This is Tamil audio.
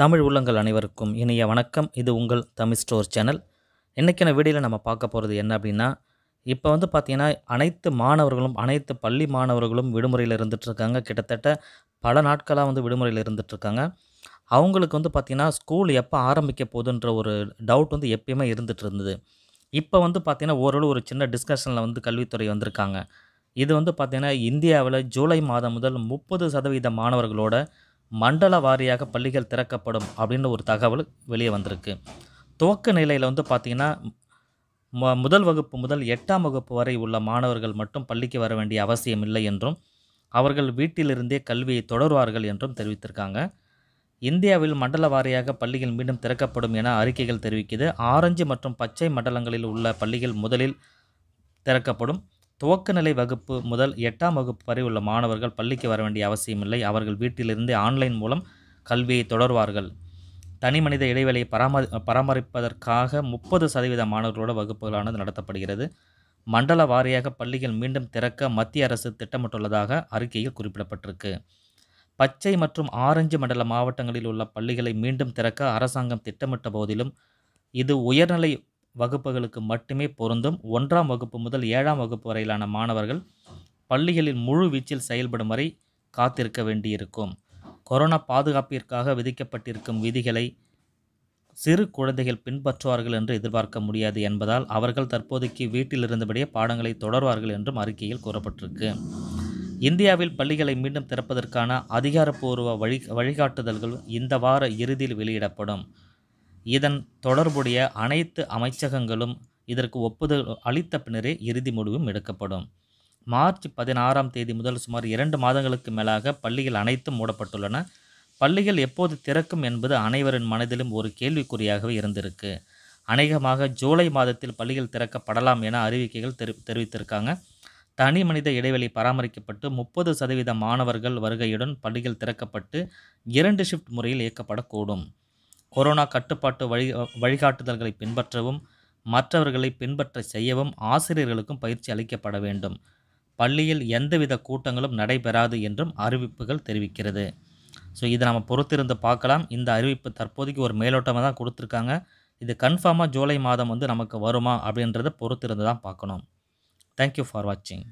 தமிழ் உள்ளங்கள் அனைவருக்கும் இனிய வணக்கம் இது உங்கள் தமிழ் ஸ்டோர் சேனல் என்றைக்கின வீடியோவில் நம்ம பார்க்க போகிறது என்ன அப்படின்னா இப்போ வந்து பார்த்திங்கன்னா அனைத்து மாணவர்களும் அனைத்து பள்ளி மாணவர்களும் விடுமுறையில் இருந்துகிட்ருக்காங்க கிட்டத்தட்ட பல நாட்களாக வந்து விடுமுறையில் இருந்துகிட்ருக்காங்க அவங்களுக்கு வந்து பார்த்திங்கன்னா ஸ்கூல் எப்போ ஆரம்பிக்க போகுதுன்ற ஒரு டவுட் வந்து எப்பயுமே இருந்துகிட்டு இருந்தது இப்போ வந்து பார்த்திங்கன்னா ஓரளவு ஒரு சின்ன டிஸ்கஷனில் வந்து கல்வித்துறை வந்திருக்காங்க இது வந்து பார்த்திங்கன்னா இந்தியாவில் ஜூலை மாதம் முதல் முப்பது சதவீத மாணவர்களோட மண்டல வாரியாக பள்ளிகள் திறக்கப்படும் அப்படின்னு ஒரு தகவல் வெளியே வந்திருக்கு துவக்க நிலையில் வந்து பார்த்திங்கன்னா முதல் வகுப்பு முதல் எட்டாம் வகுப்பு வரை உள்ள மாணவர்கள் மட்டும் பள்ளிக்கு வர வேண்டிய அவசியம் இல்லை என்றும் அவர்கள் வீட்டிலிருந்தே கல்வியை தொடர்வார்கள் என்றும் தெரிவித்திருக்காங்க இந்தியாவில் மண்டல வாரியாக பள்ளிகள் மீண்டும் திறக்கப்படும் என அறிக்கைகள் தெரிவிக்குது ஆரஞ்சு மற்றும் பச்சை மண்டலங்களில் உள்ள பள்ளிகள் முதலில் திறக்கப்படும் துவக்கநிலை வகுப்பு முதல் எட்டாம் வகுப்பு வரை உள்ள மாணவர்கள் பள்ளிக்கு வர வேண்டிய அவசியமில்லை அவர்கள் வீட்டிலிருந்தே ஆன்லைன் மூலம் கல்வியை தொடர்வார்கள் தனி மனித இடைவெளியை பராமரி பராமரிப்பதற்காக முப்பது சதவீத மாணவர்களோட வகுப்புகளானது நடத்தப்படுகிறது மண்டல வாரியாக பள்ளிகள் மீண்டும் திறக்க மத்திய அரசு திட்டமிட்டுள்ளதாக அறிக்கையில் குறிப்பிடப்பட்டிருக்கு பச்சை மற்றும் ஆரஞ்சு மண்டல மாவட்டங்களில் உள்ள பள்ளிகளை மீண்டும் திறக்க அரசாங்கம் திட்டமிட்ட போதிலும் இது உயர்நிலை வகுப்புகளுக்கு மட்டுமே பொருந்தும் ஒன்றாம் வகுப்பு முதல் ஏழாம் வகுப்பு வரையிலான மாணவர்கள் பள்ளிகளில் முழு வீச்சில் செயல்படும் வரை காத்திருக்க வேண்டியிருக்கும் கொரோனா பாதுகாப்பிற்காக விதிக்கப்பட்டிருக்கும் விதிகளை சிறு குழந்தைகள் பின்பற்றுவார்கள் என்று எதிர்பார்க்க முடியாது என்பதால் அவர்கள் தற்போதைக்கு வீட்டில் பாடங்களை தொடர்வார்கள் என்றும் அறிக்கையில் கூறப்பட்டிருக்கு இந்தியாவில் பள்ளிகளை மீண்டும் திறப்பதற்கான அதிகாரப்பூர்வ வழி வழிகாட்டுதல்கள் இந்த வார இறுதியில் வெளியிடப்படும் இதன் தொடர்புடைய அனைத்து அமைச்சகங்களும் இதற்கு ஒப்புதல் அளித்த பின்னரே இறுதி முடிவும் எடுக்கப்படும் மார்ச் பதினாறாம் தேதி முதல் சுமார் இரண்டு மாதங்களுக்கு மேலாக பள்ளிகள் அனைத்தும் மூடப்பட்டுள்ளன பள்ளிகள் எப்போது திறக்கும் என்பது அனைவரின் மனதிலும் ஒரு கேள்விக்குறியாகவே இருந்திருக்கு அநேகமாக ஜூலை மாதத்தில் பள்ளிகள் திறக்கப்படலாம் என அறிவிக்கைகள் தெரி தெரிவித்திருக்காங்க தனி மனித இடைவெளி பராமரிக்கப்பட்டு முப்பது சதவீத மாணவர்கள் வருகையுடன் பள்ளிகள் திறக்கப்பட்டு இரண்டு ஷிஃப்ட் முறையில் இயக்கப்படக்கூடும் கொரோனா கட்டுப்பாட்டு வழி வழிகாட்டுதல்களை பின்பற்றவும் மற்றவர்களை பின்பற்ற செய்யவும் ஆசிரியர்களுக்கும் பயிற்சி அளிக்கப்பட வேண்டும் பள்ளியில் எந்தவித கூட்டங்களும் நடைபெறாது என்றும் அறிவிப்புகள் தெரிவிக்கிறது ஸோ இதை நம்ம பொறுத்திருந்து பார்க்கலாம் இந்த அறிவிப்பு தற்போதைக்கு ஒரு மேலோட்டமாக தான் கொடுத்துருக்காங்க இது கன்ஃபார்மாக ஜூலை மாதம் வந்து நமக்கு வருமா அப்படின்றத பொறுத்திருந்து தான் பார்க்கணும் தேங்க்யூ ஃபார் வாட்சிங்